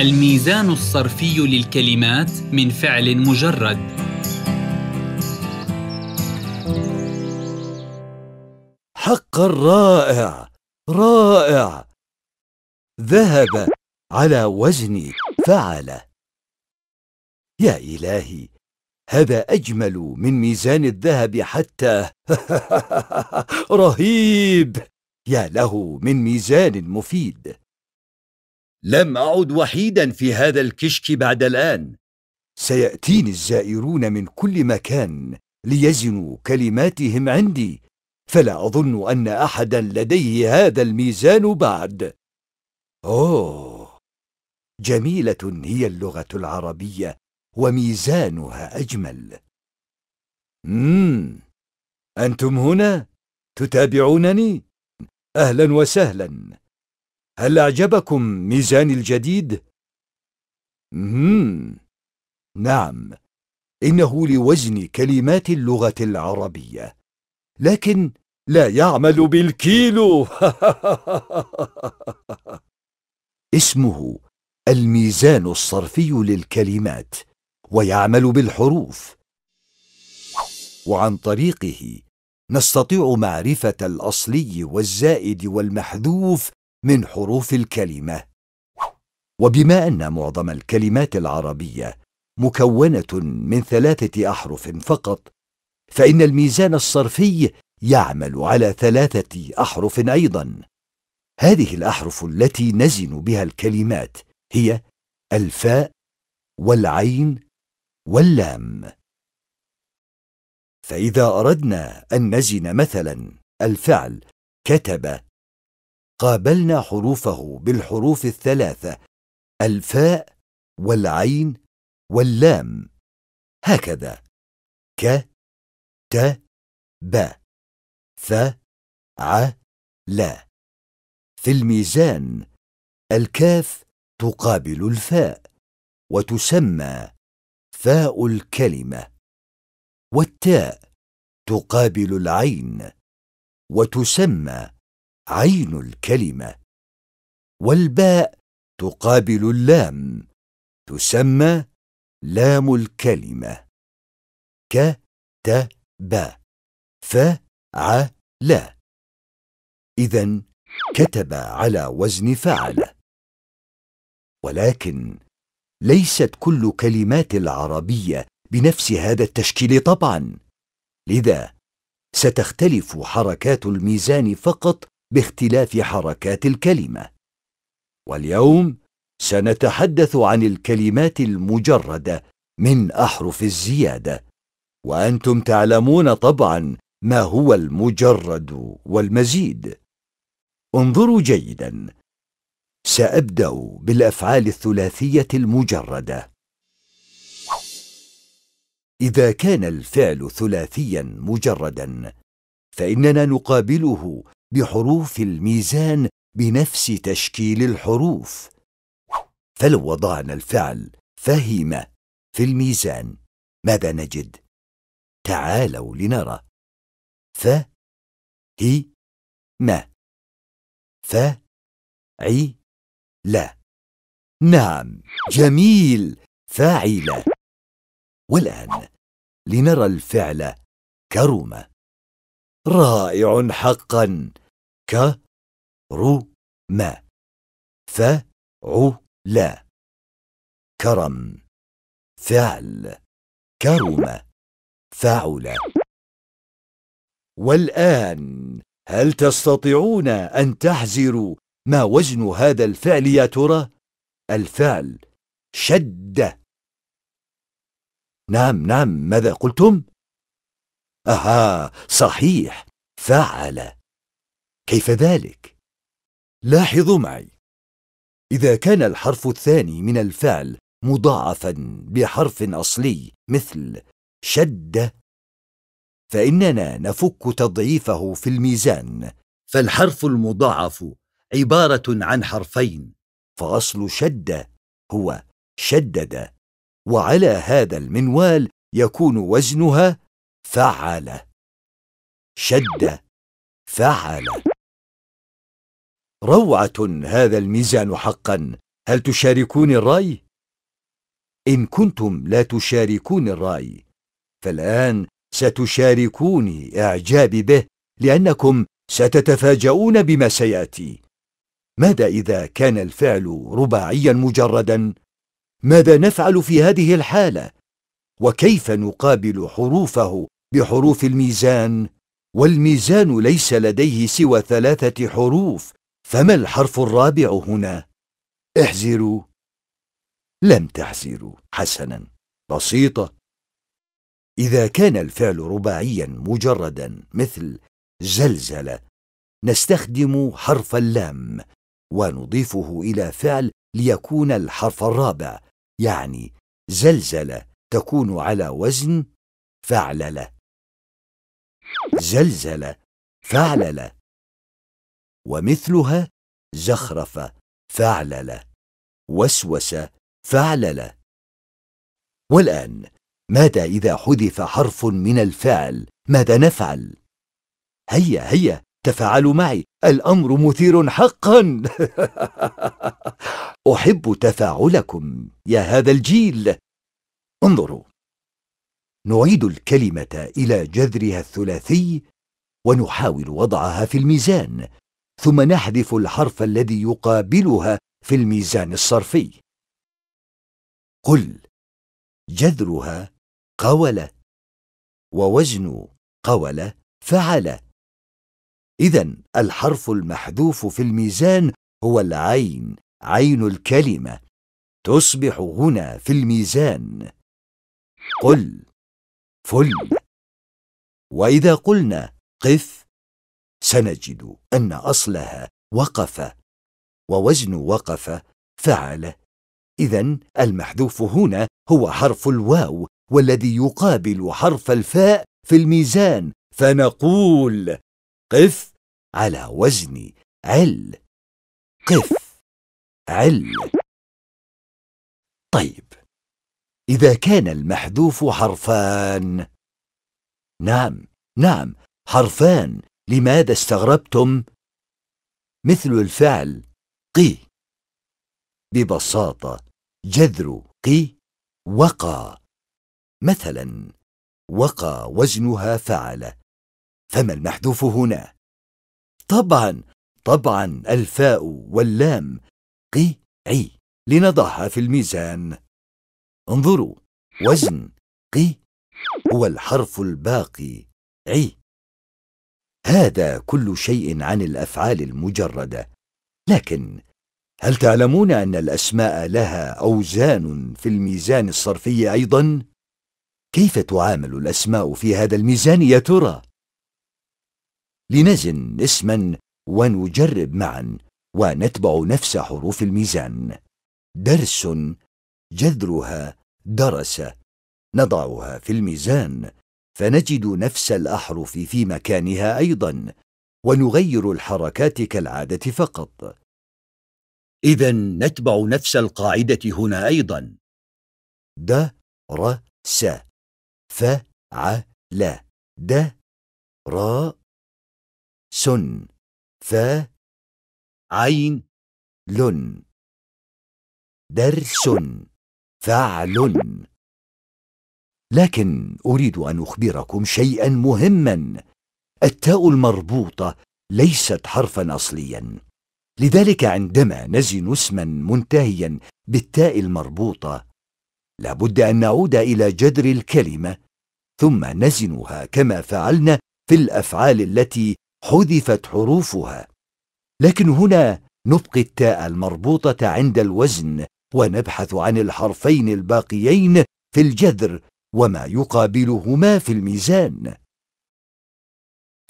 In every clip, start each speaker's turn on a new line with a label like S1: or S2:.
S1: الميزان الصرفي للكلمات من فعل مجرد حقا رائع رائع ذهب على وزن فعل يا إلهي هذا أجمل من ميزان الذهب حتى رهيب يا له من ميزان مفيد لم اعد وحيدا في هذا الكشك بعد الان سياتيني الزائرون من كل مكان ليزنوا كلماتهم عندي فلا اظن ان احدا لديه هذا الميزان بعد اوه جميله هي اللغه العربيه وميزانها اجمل مم. انتم هنا تتابعونني اهلا وسهلا هل أعجبكم ميزاني الجديد؟ مم. نعم إنه لوزن كلمات اللغة العربية لكن لا يعمل بالكيلو اسمه الميزان الصرفي للكلمات ويعمل بالحروف وعن طريقه نستطيع معرفة الأصلي والزائد والمحذوف من حروف الكلمة وبما أن معظم الكلمات العربية مكونة من ثلاثة أحرف فقط فإن الميزان الصرفي يعمل على ثلاثة أحرف أيضا هذه الأحرف التي نزن بها الكلمات هي الفاء والعين واللام فإذا أردنا أن نزن مثلا الفعل كتب قابلنا حروفه بالحروف الثلاثة الفاء والعين واللام هكذا ك ت ب ث ع لا في الميزان الكاف تقابل الفاء وتسمى فاء الكلمة والتاء تقابل العين وتسمى عين الكلمة والباء تقابل اللام تسمى لام الكلمة ك ت ب ف ع ل إذا كتب على وزن فعل ولكن ليست كل كلمات العربية بنفس هذا التشكيل طبعا لذا ستختلف حركات الميزان فقط باختلاف حركات الكلمة واليوم سنتحدث عن الكلمات المجردة من أحرف الزيادة وأنتم تعلمون طبعا ما هو المجرد والمزيد انظروا جيدا سأبدأ بالأفعال الثلاثية المجردة إذا كان الفعل ثلاثيا مجردا فإننا نقابله بحروف الميزان بنفس تشكيل الحروف فلو وضعنا الفعل فهم في الميزان ماذا نجد تعالوا لنرى ف هي ما ف عي لا نعم جميل فاعله والآن لنرى الفعل كرمه رائع حقا كرم فعل كرم فعل كرم فعل والآن هل تستطيعون أن تحزروا ما وزن هذا الفعل يا ترى؟ الفعل شد نعم نعم ماذا قلتم؟ أها صحيح فعل كيف ذلك؟ لاحظوا معي إذا كان الحرف الثاني من الفعل مضاعفا بحرف أصلي مثل شد فإننا نفك تضعيفه في الميزان فالحرف المضاعف عبارة عن حرفين فأصل شد هو شدد وعلى هذا المنوال يكون وزنها فعل شد فعل روعة هذا الميزان حقا هل تشاركون الرأي؟ إن كنتم لا تشاركون الرأي فالآن ستشاركوني إعجابي به لأنكم ستتفاجؤون بما سيأتي ماذا إذا كان الفعل رباعيا مجردا؟ ماذا نفعل في هذه الحالة؟ وكيف نقابل حروفه بحروف الميزان والميزان ليس لديه سوى ثلاثة حروف فما الحرف الرابع هنا؟ احزروا لم تحزروا حسنا بسيطة إذا كان الفعل رباعيا مجردا مثل زلزل نستخدم حرف اللام ونضيفه إلى فعل ليكون الحرف الرابع يعني زلزل تكون على وزن فعلله زلزلة فعللة ومثلها زخرفة فعللة وسوسة فعللة والآن ماذا إذا حذف حرف من الفعل؟ ماذا نفعل؟ هيا هيا تفاعلوا معي الأمر مثير حقا أحب تفاعلكم يا هذا الجيل انظروا نعيد الكلمة إلى جذرها الثلاثي ونحاول وضعها في الميزان ثم نحذف الحرف الذي يقابلها في الميزان الصرفي قل جذرها قولة ووزن قولة فعل إذا الحرف المحذوف في الميزان هو العين عين الكلمة تصبح هنا في الميزان قل فل وإذا قلنا قف سنجد أن أصلها وقف ووزن وقف فعل إذا المحذوف هنا هو حرف الواو والذي يقابل حرف الفاء في الميزان فنقول قف على وزن عل قف عل طيب إذا كان المحذوف حرفان نعم نعم حرفان لماذا استغربتم؟ مثل الفعل قي ببساطة جذر قي وقى مثلا وقى وزنها فعل فما المحذوف هنا؟ طبعا طبعا الفاء واللام قي عي لنضعها في الميزان انظروا وزن قي هو الحرف الباقي عي هذا كل شيء عن الأفعال المجردة لكن هل تعلمون أن الأسماء لها أوزان في الميزان الصرفي أيضا؟ كيف تعامل الأسماء في هذا الميزان يا ترى؟ لنزن اسما ونجرب معا ونتبع نفس حروف الميزان درس جذرها درسه نضعها في الميزان فنجد نفس الأحرف في مكانها أيضا ونغير الحركات كالعادة فقط إذا نتبع نفس القاعدة هنا أيضا د ر س ف ع ل د ر س ف عين لن درس فعل لكن أريد أن أخبركم شيئا مهما التاء المربوطة ليست حرفا أصليا لذلك عندما نزن اسما منتهيا بالتاء المربوطة لابد أن نعود إلى جذر الكلمة ثم نزنها كما فعلنا في الأفعال التي حذفت حروفها لكن هنا نبقي التاء المربوطة عند الوزن ونبحث عن الحرفين الباقيين في الجذر وما يقابلهما في الميزان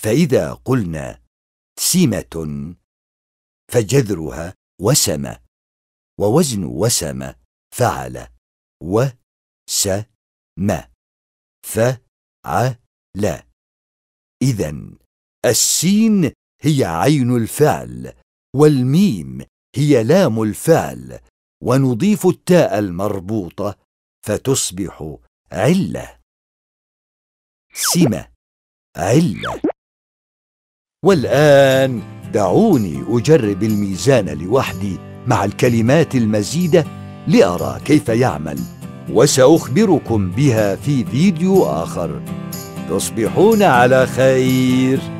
S1: فإذا قلنا سمة فجذرها وسمة ووزن وسمة فعل وسمة فعل إذا السين هي عين الفعل والميم هي لام الفعل ونضيف التاء المربوطة فتصبح علة سمة علة والآن دعوني أجرب الميزان لوحدي مع الكلمات المزيدة لأرى كيف يعمل وسأخبركم بها في فيديو آخر تصبحون على خير